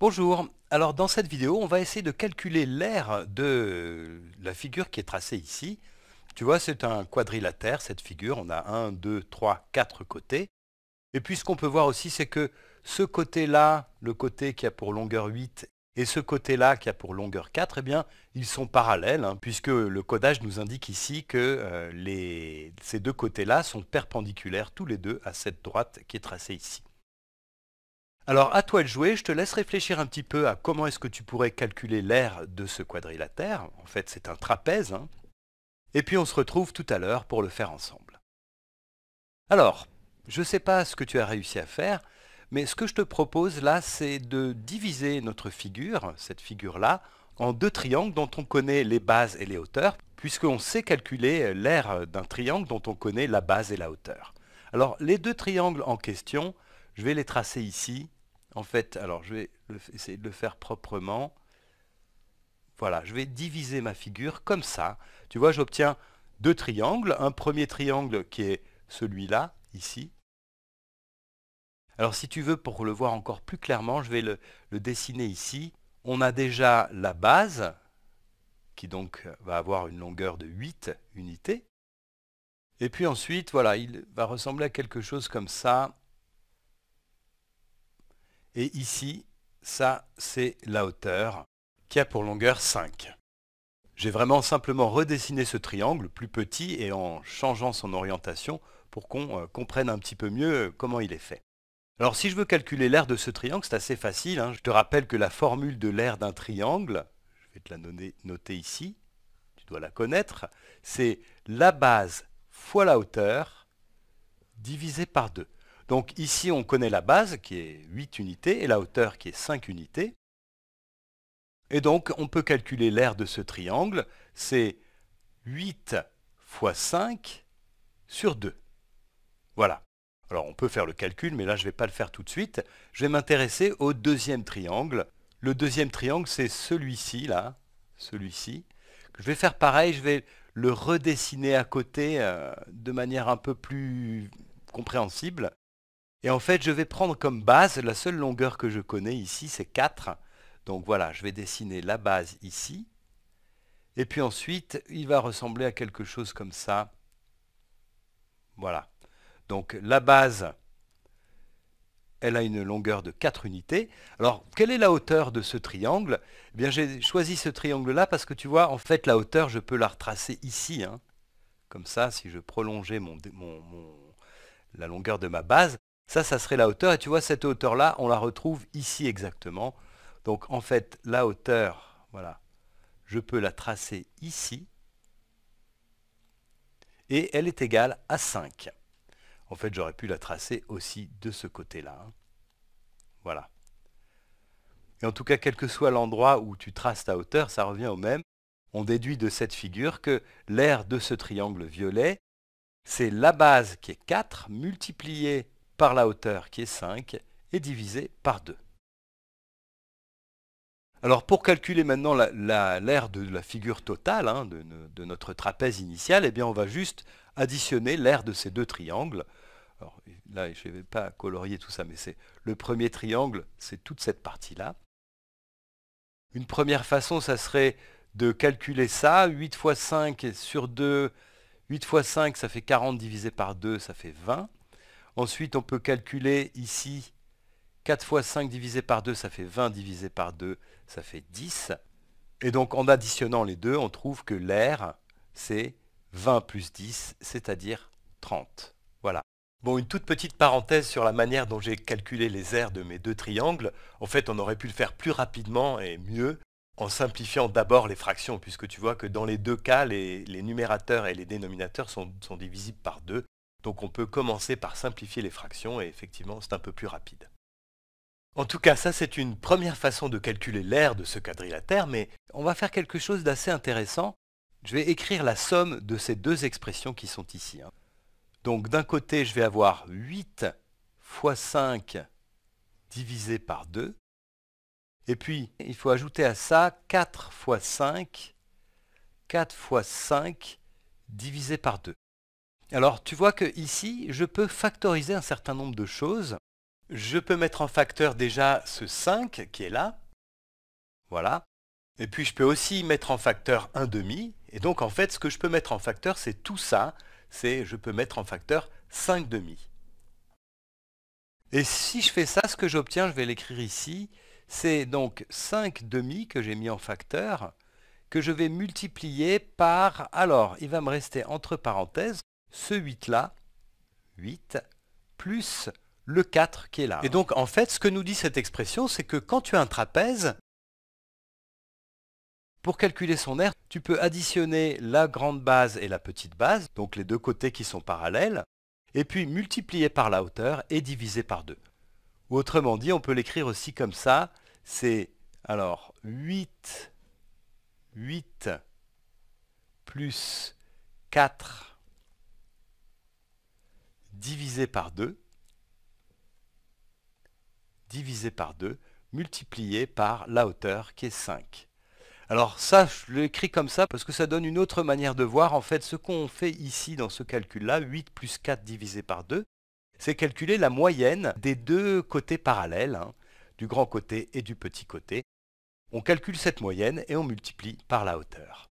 Bonjour, alors dans cette vidéo on va essayer de calculer l'aire de la figure qui est tracée ici. Tu vois c'est un quadrilatère cette figure, on a 1, 2, 3, 4 côtés. Et puis ce qu'on peut voir aussi c'est que ce côté-là, le côté qui a pour longueur 8 et ce côté-là qui a pour longueur 4, eh bien, ils sont parallèles, hein, puisque le codage nous indique ici que euh, ces deux côtés-là sont perpendiculaires tous les deux à cette droite qui est tracée ici. Alors à toi de jouer, je te laisse réfléchir un petit peu à comment est-ce que tu pourrais calculer l'aire de ce quadrilatère. En fait, c'est un trapèze. Hein. Et puis on se retrouve tout à l'heure pour le faire ensemble. Alors, je ne sais pas ce que tu as réussi à faire, mais ce que je te propose là, c'est de diviser notre figure, cette figure-là, en deux triangles dont on connaît les bases et les hauteurs, puisqu'on sait calculer l'aire d'un triangle dont on connaît la base et la hauteur. Alors les deux triangles en question, je vais les tracer ici en fait, alors je vais essayer de le faire proprement. Voilà, je vais diviser ma figure comme ça. Tu vois, j'obtiens deux triangles. Un premier triangle qui est celui-là, ici. Alors si tu veux, pour le voir encore plus clairement, je vais le, le dessiner ici. On a déjà la base, qui donc va avoir une longueur de 8 unités. Et puis ensuite, voilà, il va ressembler à quelque chose comme ça, et ici, ça, c'est la hauteur, qui a pour longueur 5. J'ai vraiment simplement redessiné ce triangle plus petit et en changeant son orientation pour qu'on euh, comprenne un petit peu mieux euh, comment il est fait. Alors si je veux calculer l'aire de ce triangle, c'est assez facile. Hein. Je te rappelle que la formule de l'aire d'un triangle, je vais te la noter, noter ici, tu dois la connaître, c'est la base fois la hauteur divisé par 2. Donc ici, on connaît la base qui est 8 unités et la hauteur qui est 5 unités. Et donc, on peut calculer l'aire de ce triangle. C'est 8 fois 5 sur 2. Voilà. Alors, on peut faire le calcul, mais là, je ne vais pas le faire tout de suite. Je vais m'intéresser au deuxième triangle. Le deuxième triangle, c'est celui-ci, là. Celui-ci. Je vais faire pareil, je vais le redessiner à côté euh, de manière un peu plus compréhensible. Et en fait, je vais prendre comme base, la seule longueur que je connais ici, c'est 4. Donc voilà, je vais dessiner la base ici. Et puis ensuite, il va ressembler à quelque chose comme ça. Voilà. Donc la base, elle a une longueur de 4 unités. Alors, quelle est la hauteur de ce triangle eh bien, j'ai choisi ce triangle-là parce que tu vois, en fait, la hauteur, je peux la retracer ici. Hein. Comme ça, si je prolongeais la longueur de ma base, ça, ça serait la hauteur. Et tu vois, cette hauteur-là, on la retrouve ici exactement. Donc en fait, la hauteur, voilà, je peux la tracer ici. Et elle est égale à 5. En fait, j'aurais pu la tracer aussi de ce côté-là. Hein. Voilà. Et en tout cas, quel que soit l'endroit où tu traces ta hauteur, ça revient au même. On déduit de cette figure que l'aire de ce triangle violet, c'est la base qui est 4 multipliée par la hauteur qui est 5 et divisé par 2. Alors pour calculer maintenant l'aire de la figure totale hein, de, notre trapèze initiale, eh on va juste additionner l'aire de ces deux triangles. là, je ne vais pas colorier tout ça, mais le premier triangle, c'est toute cette partie-là. Une première façon, ça serait de calculer ça. 8 x 5 sur 2, 8 x 5, ça fait 40 divisé par 2, ça fait 20. Ensuite, on peut calculer ici 4 fois 5 divisé par 2, ça fait 20 divisé par 2, ça fait 10. Et donc en additionnant les deux, on trouve que l'air, c'est 20 plus 10, c'est-à-dire 30. Voilà. Bon, une toute petite parenthèse sur la manière dont j'ai calculé les aires de mes deux triangles. En fait, on aurait pu le faire plus rapidement et mieux en simplifiant d'abord les fractions, puisque tu vois que dans les deux cas, les, numérateurs et les dénominateurs sont, sont divisibles par 2. Donc on peut commencer par simplifier les fractions et effectivement c'est un peu plus rapide. En tout cas, ça c'est une première façon de calculer l'aire de ce quadrilatère, mais on va faire quelque chose d'assez intéressant. Je vais écrire la somme de ces deux expressions qui sont ici. Hein. Donc d'un côté, je vais avoir 8 fois 5 divisé par 2. Et puis, il faut ajouter à ça 4 fois 5, 4 fois 5 divisé par 2. Alors tu vois que ici, je peux factoriser un certain nombre de choses. Je peux mettre en facteur déjà ce 5 qui est là. Voilà. Et puis je peux aussi mettre en facteur demi. Et donc en fait, ce que je peux mettre en facteur, c'est tout ça. C'est je peux mettre en facteur demi. Et si je fais ça, ce que j'obtiens, je vais l'écrire ici, c'est donc demi que j'ai mis en facteur, que je vais multiplier par, alors, il va me rester entre parenthèses, ce 8-là, 8, plus le 4 qui est là. Et donc en fait, ce que nous dit cette expression, c'est que quand tu as un trapèze, pour calculer son aire, tu peux additionner la grande base et la petite base, donc les deux côtés qui sont parallèles, et puis multiplier par la hauteur et diviser par 2. Ou autrement dit, on peut l'écrire aussi comme ça, c'est alors 8, 8 plus 4 divisé par 2, divisé par 2, multiplié par la hauteur qui est 5. Alors ça, je l'écris comme ça parce que ça donne une autre manière de voir. En fait, ce qu'on fait ici dans ce calcul-là, 8 plus 4 divisé par 2, c'est calculer la moyenne des deux côtés parallèles, hein, du grand côté et du petit côté. On calcule cette moyenne et on multiplie par la hauteur.